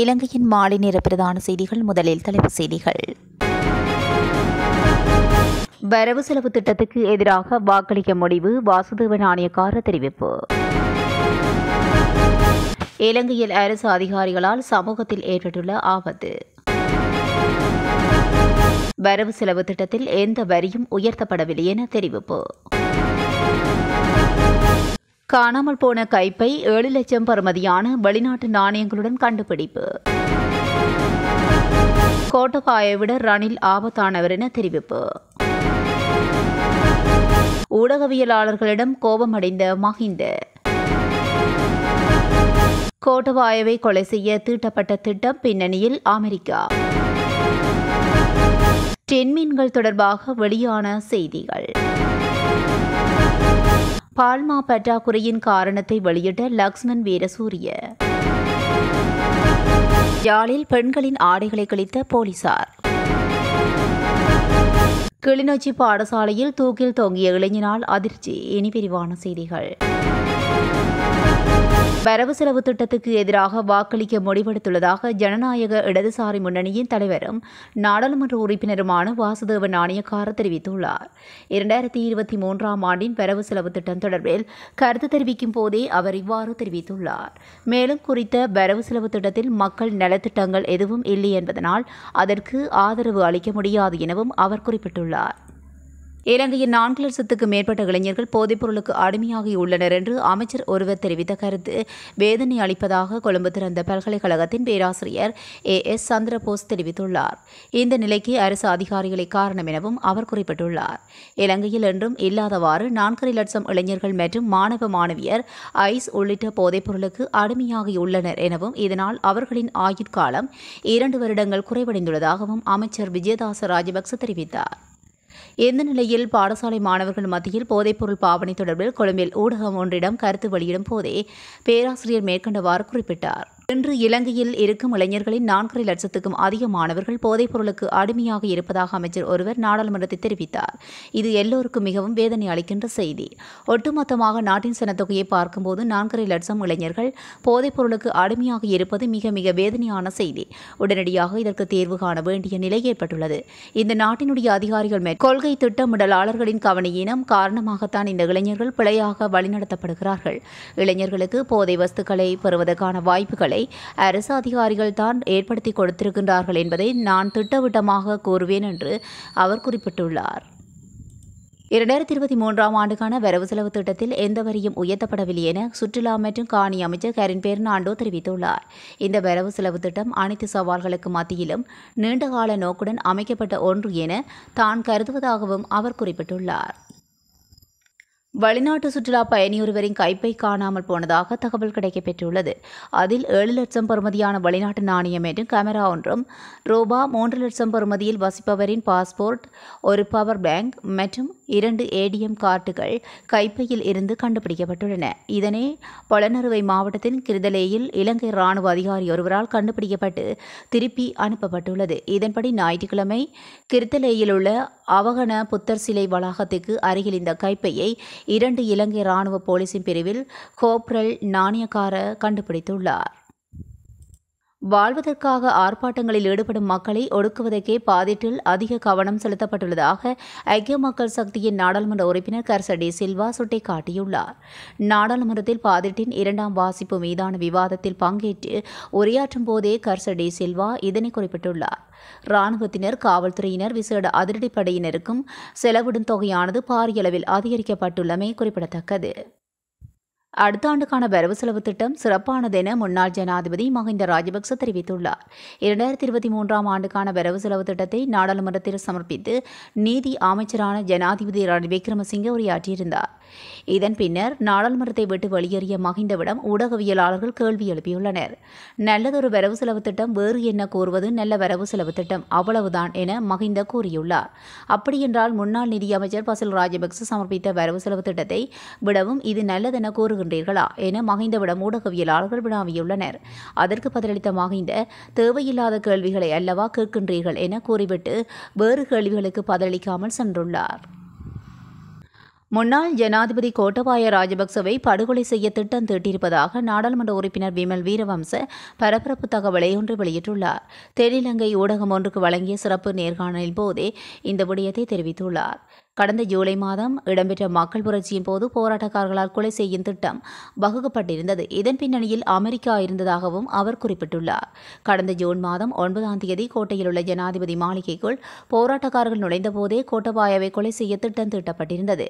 இலங்கையின் மாலை நேர பிரதான செய்திகள் முதலில் தலைப்புச் செய்திகள் வரவு செலவு திட்டத்துக்கு எதிராக வாக்களிக்க முடிவு வாசுதேவ நாணயக்கார தெரிவிப்பு இலங்கையில் அரசு அதிகாரிகளால் சமூகத்தில் ஏற்பட்டுள்ள ஆபத்து வரவு செலவு திட்டத்தில் எந்த வரியும் உயர்த்தப்படவில்லை என தெரிவிப்பு காணாமல் போன கைப்பை ஏழு லட்சம் பருமதியான வெளிநாட்டு நாணயங்களுடன் கண்டுபிடிப்பு கோட்டபாயை விட ரணில் ஆபத்தானவர் என தெரிவிப்பு ஊடகவியலாளர்களிடம் கோபமடைந்த மஹிந்த கோட்டபாயவை கொலை செய்ய தீட்டப்பட்ட திட்டம் பின்னணியில் அமெரிக்கா தென்மீன்கள் தொடர்பாக வெளியான செய்திகள் பால்மா பற்றாக்குறையின் காரணத்தை வெளியிட்ட லக்ஷ்மண் வீரசூரிய யாழில் பெண்களின் ஆடைகளை கழித்த போலீசார் கிளிநொச்சி பாடசாலையில் தூக்கில் தொங்கிய இளைஞனால் அதிர்ச்சி இனி விரிவான செய்திகள் வரவு செலவு திட்டத்துக்கு எதிராக வாக்களிக்க முடிவெடுத்துள்ளதாக ஜனநாயக இடதுசாரி முன்னணியின் தலைவரும் நாடாளுமன்ற உறுப்பினருமான வாசுதேவ நாணயக்கார தெரிவித்துள்ளார் இரண்டாயிரத்தி இருபத்தி மூன்றாம் ஆண்டின் வரவு செலவு திட்டம் தொடர்பில் கருத்து தெரிவிக்கும் போதே அவர் இவ்வாறு தெரிவித்துள்ளார் மேலும் குறித்த வரவு செலவு திட்டத்தில் மக்கள் நலத்திட்டங்கள் எதுவும் இல்லை என்பதனால் அதற்கு ஆதரவு அளிக்க முடியாது எனவும் அவர் குறிப்பிட்டுள்ளார் இலங்கையின் நான்கு லட்சத்துக்கு மேற்பட்ட இளைஞர்கள் போதைப்பொருளுக்கு அடிமையாகியுள்ளனர் என்று அமைச்சர் ஒருவர் தெரிவித்த கருத்து வேதனை அளிப்பதாக கொழும்பு திறந்த பல்கலைக்கழகத்தின் பேராசிரியர் ஏ எஸ் சந்திரபோஸ் தெரிவித்துள்ளார் இந்த நிலைக்கு அரசு அதிகாரிகளை காரணம் எனவும் அவர் குறிப்பிட்டுள்ளார் இலங்கையில் என்றும் இல்லாதவாறு நான்கரை லட்சம் இளைஞர்கள் மற்றும் மாணவ மாணவியர் ஐஸ் உள்ளிட்ட போதைப்பொருளுக்கு அடிமையாகியுள்ளனர் எனவும் இதனால் அவர்களின் ஆயுட்காலம் இரண்டு வருடங்கள் குறைவடைந்துள்ளதாகவும் அமைச்சர் விஜயதாச ராஜபக்ச தெரிவித்தார் இந்த நிலையில் பாடசாலை மாணவர்கள் மத்தியில் போதைப்பொருள் பாவனை தொடர்பில் கொழும்பில் ஊடகம் ஒன்றிடம் கருத்து வெளியிடும் போதே பேராசிரியர் மேற்கண்டவாறு குறிப்பிட்டார் இன்று இலங்கையில் இருக்கும் இளைஞர்களின் நான்கரை லட்சத்துக்கும் அதிக மாணவர்கள் போதைப் பொருளுக்கு அடிமையாக இருப்பதாக அமைச்சர் ஒருவர் நாடாளுமன்றத்தில் தெரிவித்தார் இது எல்லோருக்கும் மிகவும் வேதனை அளிக்கின்ற செய்தி ஒட்டுமொத்தமாக நாட்டின் சனத்தொகையை பார்க்கும்போது நான்கரை லட்சம் இளைஞர்கள் போதைப் பொருளுக்கு அடிமையாக இருப்பது மிக மிக வேதனையான செய்தி உடனடியாக இதற்கு தேர்வு காண வேண்டிய நிலை ஏற்பட்டுள்ளது இந்த நாட்டினுடைய அதிகாரிகள் மேற்கொள்கை நாகை திட்டமிடலாளர்களின் கவனியினம் காரணமாகத்தான் இந்த இளைஞர்கள் பிழையாக வழிநடத்தப்படுகிறார்கள் இளைஞர்களுக்கு போதை வஸ்துக்களை பெறுவதற்கான வாய்ப்புகளை அரசு அதிகாரிகள் தான் ஏற்படுத்தி கொடுத்திருக்கின்றார்கள் என்பதை நான் திட்டவட்டமாக கூறுவேன் என்று அவர் குறிப்பிட்டுள்ளார் இரண்டாயிரத்தி இருபத்தி மூன்றாம் ஆண்டுக்கான வரவு செலவு திட்டத்தில் எந்த வரியும் உயர்த்தப்படவில்லை என சுற்றுலா மற்றும் காணி அமைச்சர் கரின் பெர்னாண்டோ தெரிவித்துள்ளார் இந்த வரவு செலவு திட்டம் அனைத்து சவால்களுக்கு மத்தியிலும் நீண்டகால நோக்குடன் அமைக்கப்பட்ட ஒன்று என தான் கருதுவதாகவும் அவர் குறிப்பிட்டுள்ளார் வெளிநாட்டு சுற்றுலா பயணியொருவரின் கைப்பை காணாமல் போனதாக தகவல் கிடைக்கப்பெற்றுள்ளது அதில் ஏழு லட்சம் பெறுமதியான வெளிநாட்டு நாணயம் என்றும் கேமரா ஒன்றும் ரூபா மூன்று லட்சம் பெறுமதியில் வசிப்பவரின் பாஸ்போர்ட் ஒரு பவர் பேங்க் மற்றும் இரண்டு ஏடிஎம் கார்டுகள் கைப்பையில் இருந்து கண்டுபிடிக்கப்பட்டுள்ளன இதனை பொலனறுவை மாவட்டத்தின் கிருதலேயில் இலங்கை ராணுவ அதிகாரி ஒருவரால் கண்டுபிடிக்கப்பட்டு திருப்பி அனுப்பப்பட்டுள்ளது இதன்படி ஞாயிற்றுக்கிழமை கிருத்தலேயில் உள்ள அவகன புத்தர் சிலை வளாகத்துக்கு அருகில் இந்த கைப்பையை இரண்டு இலங்கை ராணுவ போலீசின் பிரிவில் கோப்ரல் நாணயக்கார கண்டுபிடித்துள்ளார் வாழ்வதற்காக ஆர்ப்பாட்டங்களில் ஈடுபடும் மக்களை ஒடுக்குவதற்கே பாதிட்டில் அதிக கவனம் செலுத்தப்பட்டுள்ளதாக ஐக்கிய மக்கள் சக்தியின் நாடாளுமன்ற உறுப்பினர் கர்சடி சில்வா சுட்டிக்காட்டியுள்ளார் நாடாளுமன்றத்தில் பாதிட்டின் இரண்டாம் வாசிப்பு மீதான விவாதத்தில் பங்கேற்று உரையாற்றும் போதே கர்சடி சில்வா இதனை குறிப்பிட்டுள்ளார் ராணுவத்தினர் காவல்துறையினர் விசேட அதிரடிப்படையினருக்கும் செலவிடும் தொகையானது பாரியளவில் அதிகரிக்கப்பட்டுள்ளமை குறிப்பிடத்தக்கது அடுத்த ஆண்டுக்கான வரவு செலவு திட்டம் சிறப்பானதென முன்னாள் ஜனாதிபதி மஹிந்த ராஜபக்ச தெரிவித்துள்ளார் இரண்டாயிரத்தி இருபத்தி மூன்றாம் ஆண்டுக்கான வரவு செலவு திட்டத்தை நாடாளுமன்றத்தில் சமர்ப்பித்து நீதி அமைச்சரான ஜனாதிபதி ரணில் விக்ரமசிங்கே உரையாற்றியிருந்தார் இதன் பின்னர் நாடாளுமன்றத்தை விட்டு வெளியேறிய மஹிந்தவிடம் ஊடகவியலாளர்கள் கேள்வி எழுப்பியுள்ளனர் நல்லதொரு வரவு செலவு திட்டம் வேறு என்ன கூறுவது நல்ல வரவு செலவு திட்டம் அவ்வளவுதான் என மஹிந்த கூறியுள்ளார் அப்படியென்றால் முன்னாள் நிதியமைச்சர் பசில் ராஜபக்ச சமர்ப்பித்த வரவு செலவு திட்டத்தை விடவும் இது நல்லதென கூறு நடத்துகின்றீர்களா என மகிந்தவிடம் ஊடகவியலாளர்கள் வினாவியுள்ளனர் அதற்கு பதிலளித்த மகிந்த தேவையில்லாத கேள்விகளை அல்லவா கேட்கின்றீர்கள் என கூறிவிட்டு வேறு கேள்விகளுக்கு பதிலளிக்காமல் சென்றுள்ளார் முன்னாள் ஜனாதிபதி கோட்டபாய ராஜபக்சவை படுகொலை செய்ய திட்டம் தீட்டியிருப்பதாக நாடாளுமன்ற உறுப்பினர் விமல் வீரவம்ச பரபரப்பு தகவலை ஒன்று வெளியிட்டுள்ளார் தென்னிலங்கை ஊடகம் ஒன்றுக்கு வழங்கிய சிறப்பு நேர்காணலின் போதே இந்த விடயத்தை தெரிவித்துள்ளார் கடந்த ஜூலை மாதம் இடம்பெற்ற மக்கள் புரட்சியின் போது போராட்டக்காரர்களால் கொலை செய்யும் திட்டம் வகுக்கப்பட்டிருந்தது இதன் பின்னணியில் அமெரிக்கா இருந்ததாகவும் அவர் குறிப்பிட்டுள்ளார் கடந்த ஜூன் மாதம் ஒன்பதாம் தேதி கோட்டையில் உள்ள ஜனாதிபதி மாளிகைக்குள் போராட்டக்காரர்கள் நுழைந்தபோதே கோட்டபாயவை கொலை செய்ய திட்டம் திட்டப்பட்டிருந்தது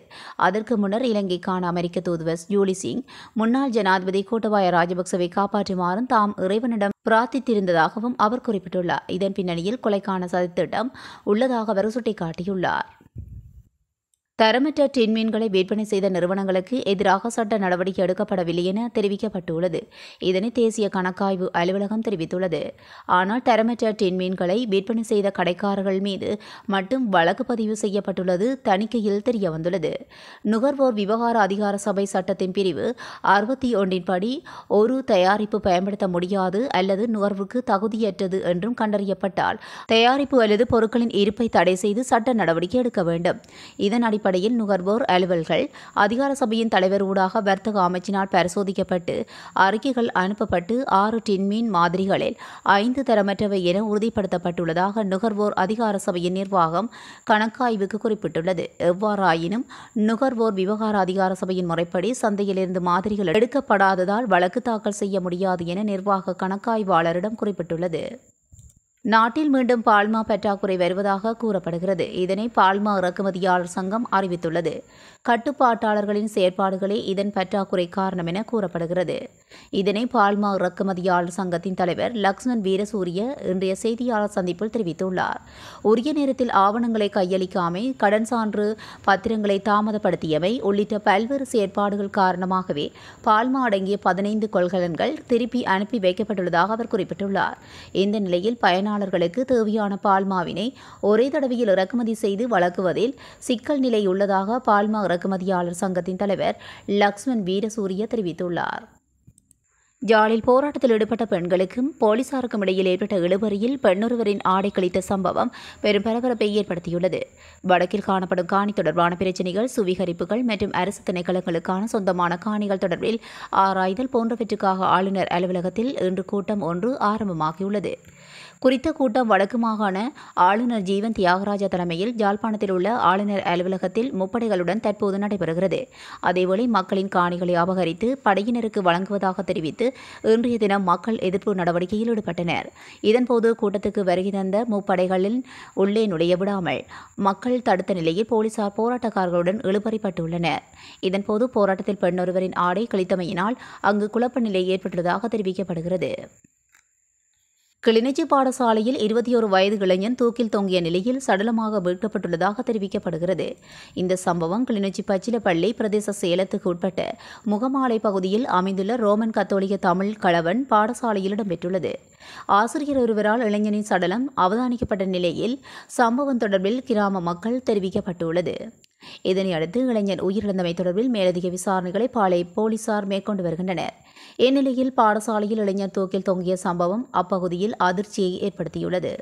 அதற்கு முன்னர் இலங்கைக்கான அமெரிக்க தூதுவர் ஜூலி சிங் முன்னாள் ஜனாதிபதி கோட்டபாய ராஜபக்சவை காப்பாற்றுமாறும் தாம் இறைவனிடம் பிரார்த்தித்திருந்ததாகவும் அவர் குறிப்பிட்டுள்ளார் இதன் பின்னணியில் கொலைக்கான சதித்திட்டம் உள்ளதாக அவர் சுட்டிக்காட்டியுள்ளார் தரமற்ற டின்மீன்களை விற்பனை செய்த நிறுவனங்களுக்கு எதிராக சட்ட நடவடிக்கை எடுக்கப்படவில்லை என தெரிவிக்கப்பட்டுள்ளது இதனை தேசிய கணக்காய்வு அலுவலகம் தெரிவித்துள்ளது ஆனால் தரமற்ற டின்மீன்களை விற்பனை செய்த கடைக்காரர்கள் மீது மட்டும் வழக்கு பதிவு செய்யப்பட்டுள்ளது தணிக்கையில் தெரியவந்துள்ளது நுகர்வோர் விவகார அதிகார சபை சட்டத்தின் பிரிவு அறுபத்தி ஒன்றின்படி ஒரு தயாரிப்பு பயன்படுத்த முடியாது அல்லது நுகர்வுக்கு தகுதியற்றது என்றும் கண்டறியப்பட்டால் தயாரிப்பு அல்லது பொருட்களின் இருப்பை தடை செய்து சட்ட நடவடிக்கை எடுக்க வேண்டும் இதன் அடிப்படையில் அடிப்படையில் நுகர்வோர் அலுவல்கள் அதிகார சபையின் தலைவர் ஊடாக வர்த்தக அமைச்சினால் பரிசோதிக்கப்பட்டு அறிக்கைகள் அனுப்பப்பட்டு ஆறு டின்மீன் மாதிரிகளில் ஐந்து தரமற்றவை என உறுதிப்படுத்தப்பட்டுள்ளதாக நுகர்வோர் அதிகார சபையின் நிர்வாகம் கணக்காய்வுக்கு குறிப்பிட்டுள்ளது எவ்வாறாயினும் நுகர்வோர் விவகார அதிகார சபையின் முறைப்படி சந்தையிலிருந்து மாதிரிகள் எடுக்கப்படாததால் வழக்கு தாக்கல் செய்ய முடியாது என நிர்வாக கணக்காய்வாளரிடம் குறிப்பிட்டுள்ளது நாட்டில் மீண்டும் பால்மா பற்றாக்குறை வருவதாக கூறப்படுகிறது இதனை பால்மா இறக்குமதியாளர் சங்கம் அறிவித்துள்ளது கட்டுப்பாட்டாளர்களின் செயற்பாடுகளே இதன் பற்றாக்குறை காரணம் என கூறப்படுகிறது இதனை பால்மா இறக்குமதியாளர் சங்கத்தின் தலைவர் லக்ஷ்மண் வீரசூரிய இன்றைய செய்தியாளர் சந்திப்பில் தெரிவித்துள்ளார் உரிய நேரத்தில் ஆவணங்களை கையளிக்காமை கடன் சான்று பத்திரங்களை தாமதப்படுத்தியவை உள்ளிட்ட பல்வேறு செயற்பாடுகள் காரணமாகவே பால்மா அடங்கிய பதினைந்து கொள்கலன்கள் திருப்பி அனுப்பி வைக்கப்பட்டுள்ளதாக அவர் குறிப்பிட்டுள்ளார் இந்த நிலையில் பயனாளர்களுக்கு தேவையான பால்மாவினை ஒரே தடவையில் இறக்குமதி செய்து வழங்குவதில் சிக்கல் நிலை உள்ளதாக பால்மா இறக்குமதியாளர் சங்கத்தின் தலைவர் லக்ஷ்மண் வீரசூரிய தெரிவித்துள்ளார் ஜாலில் போராட்டத்தில் ஈடுபட்ட பெண்களுக்கும் போலீசாருக்கும் இடையில் ஏற்பட்ட இழுபறியில் பெண்ணொருவரின் ஆடை கழித்த சம்பவம் பெரும் பரபரப்பை ஏற்படுத்தியுள்ளது வடக்கில் காணப்படும் காணி தொடர்பான பிரச்சினைகள் சுவீகரிப்புகள் மற்றும் அரசு திணைக்களங்களுக்கான சொந்தமான காணிகள் தொடர்பில் ஆராய்தல் போன்றவற்றுக்காக ஆளுநர் அலுவலகத்தில் இன்று கூட்டம் ஒன்று ஆரம்பமாகியுள்ளது குறித்த கூட்டம் வடக்கு மாகாண ஆளுநர் ஜீவன் தியாகராஜா தலைமையில் ஜாழ்ப்பாணத்தில் உள்ள ஆளுநர் அலுவலகத்தில் முப்படைகளுடன் தற்போது நடைபெறுகிறது அதேவேளை மக்களின் காணிகளை அபகரித்து படையினருக்கு வழங்குவதாக தெரிவித்து இன்றைய தினம் மக்கள் எதிர்ப்பு நடவடிக்கையில் ஈடுபட்டனர் இதன்போது கூட்டத்துக்கு வருகை தந்த முப்படைகளின் உள்ளே நுழைய விடாமல் மக்கள் தடுத்த நிலையில் போலீசார் போராட்டக்காரர்களுடன் இழுபறிப்பட்டுள்ளனர் இதன்போது போராட்டத்தில் பெண்ணொருவரின் ஆடை கழித்தமையினால் அங்கு குழப்ப நிலை ஏற்பட்டுள்ளதாக தெரிவிக்கப்படுகிறது கிளிநொச்சி பாடசாலையில் இருபத்தி ஒரு வயது இளைஞன் தூக்கில் தொங்கிய நிலையில் சடலமாக மீட்கப்பட்டுள்ளதாக தெரிவிக்கப்படுகிறது இந்த சம்பவம் கிளிநொச்சி பச்சிலப்பள்ளி பிரதேச சேலத்துக்கு உட்பட்ட முகமாலை பகுதியில் அமைந்துள்ள ரோமன் கத்தோலிக்க தமிழ் கலவன் பாடசாலையில் இடம்பெற்றுள்ளது ஆசிரியர் ஒருவரால் இளைஞனின் சடலம் அவதானிக்கப்பட்ட நிலையில் சம்பவம் தொடர்பில் கிராம மக்கள் தெரிவிக்கப்பட்டுள்ளது இதனையடுத்து இளைஞன் உயிரிழந்தமை தொடர்பில் மேலதிக விசாரணைகளை பாளை போலீசார் மேற்கொண்டு வருகின்றனர் இந்நிலையில் பாடசாலையில் இளைஞர் தூக்கில் தொங்கிய சம்பவம் அப்பகுதியில் அதிர்ச்சியை ஏற்படுத்தியுள்ளது